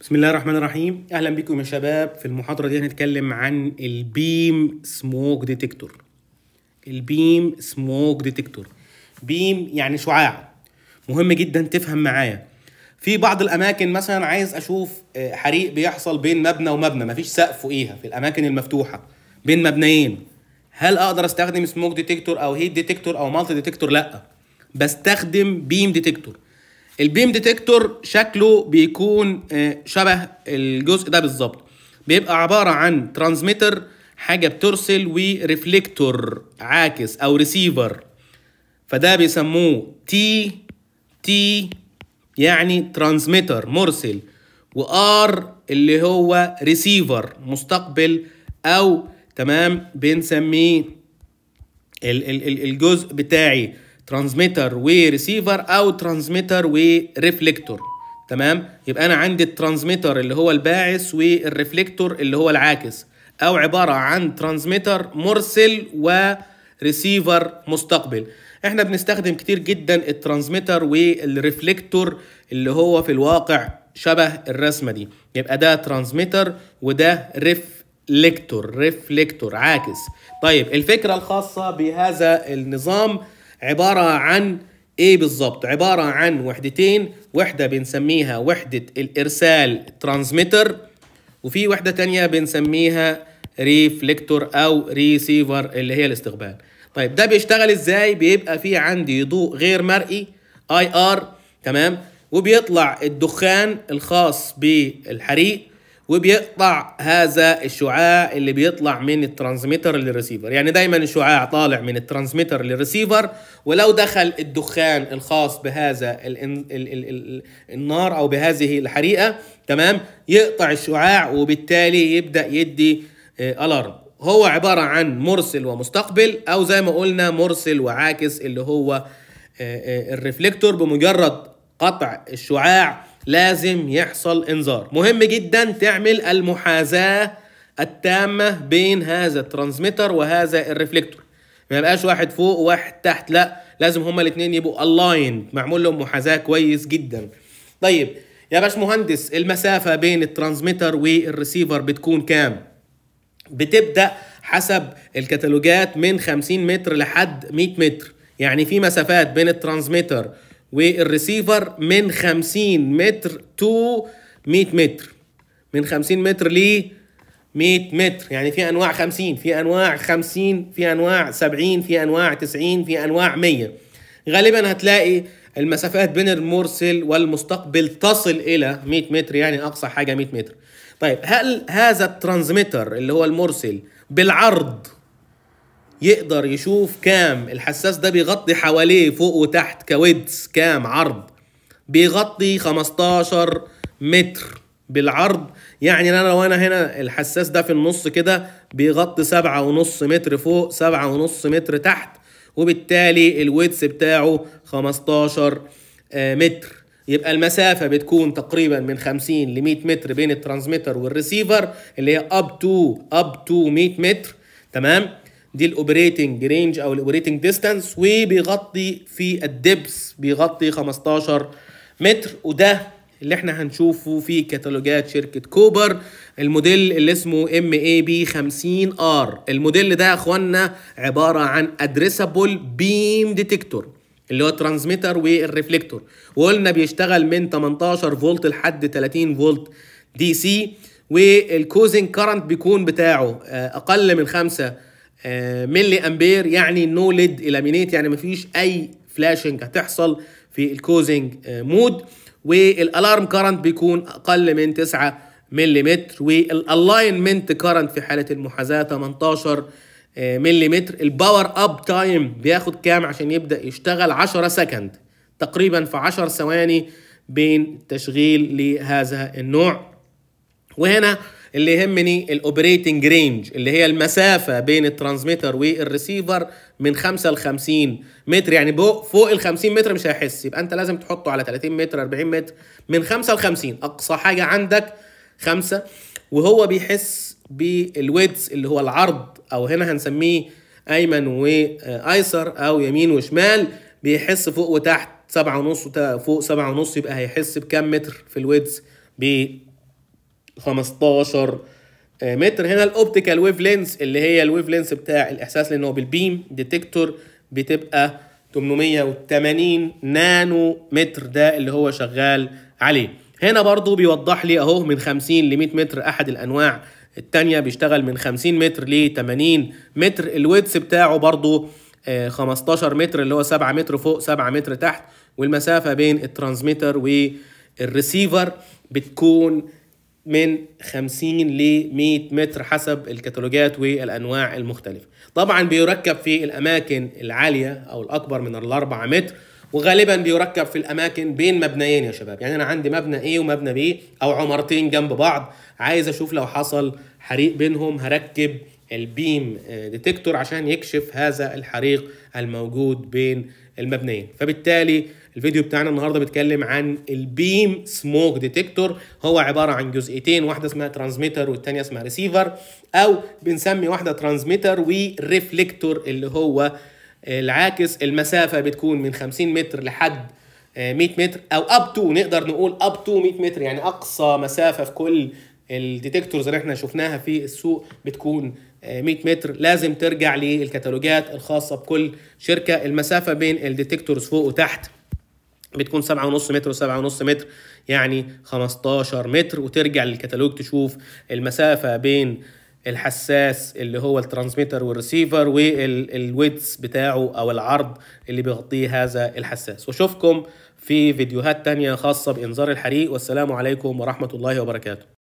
بسم الله الرحمن الرحيم اهلا بكم يا شباب في المحاضره دي هنتكلم عن البيم سموك ديتكتور البيم سموك ديتكتور بيم يعني شعاع مهم جدا تفهم معايا في بعض الاماكن مثلا عايز اشوف آه، حريق بيحصل بين مبنى ومبنى مفيش سقف فوقيها في الاماكن المفتوحه بين مبنيين هل اقدر استخدم سموك ديتكتور او هيت ديتكتور او مالتي ديتكتور لا بستخدم بيم ديتكتور البيم ديتكتور شكله بيكون آه، شبه الجزء ده بالظبط بيبقى عباره عن ترانسميتر حاجه بترسل وريفليكتور عاكس او ريسيفر فده بيسموه تي تي يعني ترانسميتر مرسل وار اللي هو ريسيفر مستقبل او تمام بنسميه الجزء بتاعي ترانسميتر وريسيفر او ترانسميتر وريفلكتور تمام يبقى انا عندي الترانسميتر اللي هو الباعث والريفلكتور اللي هو العاكس او عباره عن ترانسميتر مرسل وريسيفر مستقبل احنا بنستخدم كتير جدا الترانسميتر والريفلكتور اللي هو في الواقع شبه الرسمه دي يبقى ده ترانسميتر وده ليكتور ريفليكتور عاكس طيب الفكره الخاصه بهذا النظام عبارة عن ايه بالظبط عبارة عن وحدتين وحدة بنسميها وحدة الارسال ترانسميتر وفي وحدة تانية بنسميها ريفليكتور او ريسيفر اللي هي الاستقبال طيب ده بيشتغل ازاي بيبقى في عندي ضوء غير مرئي اي ار تمام وبيطلع الدخان الخاص بالحريق وبيقطع هذا الشعاع اللي بيطلع من الترانسميتر للريسيفر يعني دايما الشعاع طالع من الترانسميتر للريسيفر ولو دخل الدخان الخاص بهذا النار او بهذه الحريقه تمام يقطع الشعاع وبالتالي يبدا يدي الارم آه، هو عباره عن مرسل ومستقبل او زي ما قلنا مرسل وعاكس اللي هو آه، آه، الريفلكتور بمجرد قطع الشعاع لازم يحصل انذار مهم جدا تعمل المحاذاة التامة بين هذا الترانسميتر وهذا الريفلكتور ما يبقاش واحد فوق وواحد تحت لا لازم هما الاثنين يبقوا الايند معمول لهم محاذاة كويس جدا طيب يا باشمهندس المسافة بين الترانسميتر والريسيفر بتكون كام بتبدأ حسب الكتالوجات من 50 متر لحد 100 متر يعني في مسافات بين الترانسميتر والريسيفر من 50 متر تو 100 متر من 50 متر ل 100 متر يعني في انواع 50 في انواع 50 في انواع 70 في انواع 90 في انواع 100 غالبا هتلاقي المسافات بين المرسل والمستقبل تصل الى 100 متر يعني اقصى حاجه 100 متر طيب هل هذا الترانزميتر اللي هو المرسل بالعرض يقدر يشوف كام الحساس ده بيغطي حواليه فوق وتحت كويدس كام عرض بيغطي 15 متر بالعرض يعني انا لو انا هنا الحساس ده في النص كده بيغطي سبعة ونص متر فوق سبعة ونص متر تحت وبالتالي الويدس بتاعه 15 آه، متر يبقى المسافة بتكون تقريبا من 50 ل 100 متر بين الترانسميتر والريسيفر اللي هي اب تو اب تو 100 متر تمام دي الاوبريتنج رينج او الاوبريتنج ديستانس وبيغطي في الدبس بيغطي 15 متر وده اللي احنا هنشوفه في كتالوجات شركة كوبر الموديل اللي اسمه ام اي بي 50 ار الموديل ده يا اخوانا عبارة عن ادريسابل بيم ديتكتور اللي هو الترانسميتر والريفليكتور وقلنا بيشتغل من 18 فولت لحد 30 فولت دي سي والكوزنج كارنت بيكون بتاعه آه، اقل من 5 آه، ملي امبير يعني نو ليد الامينيت يعني مفيش اي فلاشنج هتحصل في الكوزنج مود والالارم كارنت بيكون اقل من 9 ملم والالاينمنت كارنت في حاله المحاذاه 18 ملم الباور اب تايم بياخد كام عشان يبدا يشتغل 10 سكند تقريبا في 10 ثواني بين تشغيل لهذا النوع وهنا اللي يهمني الاوبريتنج رينج اللي هي المسافه بين الترانسميتر والريسيفر من 5 ل 50 متر يعني فوق ال 50 متر مش هيحس يبقى انت لازم تحطه على 30 متر 40 متر من 5 ل 50 اقصى حاجه عندك 5 وهو بيحس بالويدز اللي هو العرض او هنا هنسميه ايمن وايسر او يمين وشمال بيحس فوق وتحت سبعة ونص فوق سبعة ونص يبقى هيحس بكام متر في الويدز ب 15 آه، متر هنا الاوبتيكال ويف لينس اللي هي الويف لينس بتاع الاحساس لان هو بالبيم ديتكتور بتبقى 880 نانو متر ده اللي هو شغال عليه هنا برضو بيوضح لي اهو من 50 ل 100 متر احد الانواع التانية بيشتغل من 50 متر ل 80 متر الويتس بتاعه برضو 15 آه، متر اللي هو 7 متر فوق 7 متر تحت والمسافة بين الترانسميتر والريسيفر بتكون من 50 ل 100 متر حسب الكتالوجات والانواع المختلفه طبعا بيركب في الاماكن العاليه او الاكبر من الاربعة متر وغالبا بيركب في الاماكن بين مبنيين يا شباب يعني انا عندي مبنى A ومبنى B او عمارتين جنب بعض عايز اشوف لو حصل حريق بينهم هركب البيم ديتكتور عشان يكشف هذا الحريق الموجود بين المبنيين فبالتالي الفيديو بتاعنا النهارده بيتكلم عن البيم سموك ديتكتور هو عباره عن جزئيتين واحده اسمها ترانسميتر والثانيه اسمها ريسيفر او بنسمي واحده ترانسميتر وريفليكتور اللي هو العاكس المسافه بتكون من 50 متر لحد 100 آه، متر او اب تو نقدر نقول اب تو 100 متر يعني اقصى مسافه في كل الديتكتورز اللي احنا شفناها في السوق بتكون 100 آه، متر لازم ترجع للكتالوجات الخاصه بكل شركه المسافه بين الديتكتورز فوق وتحت بتكون 7.5 متر و7.5 متر يعني 15 متر وترجع للكتالوج تشوف المسافة بين الحساس اللي هو الترانسميتر والريسيفر والويتس بتاعه او العرض اللي بيغطيه هذا الحساس واشوفكم في فيديوهات تانية خاصة بإنذار الحريق والسلام عليكم ورحمة الله وبركاته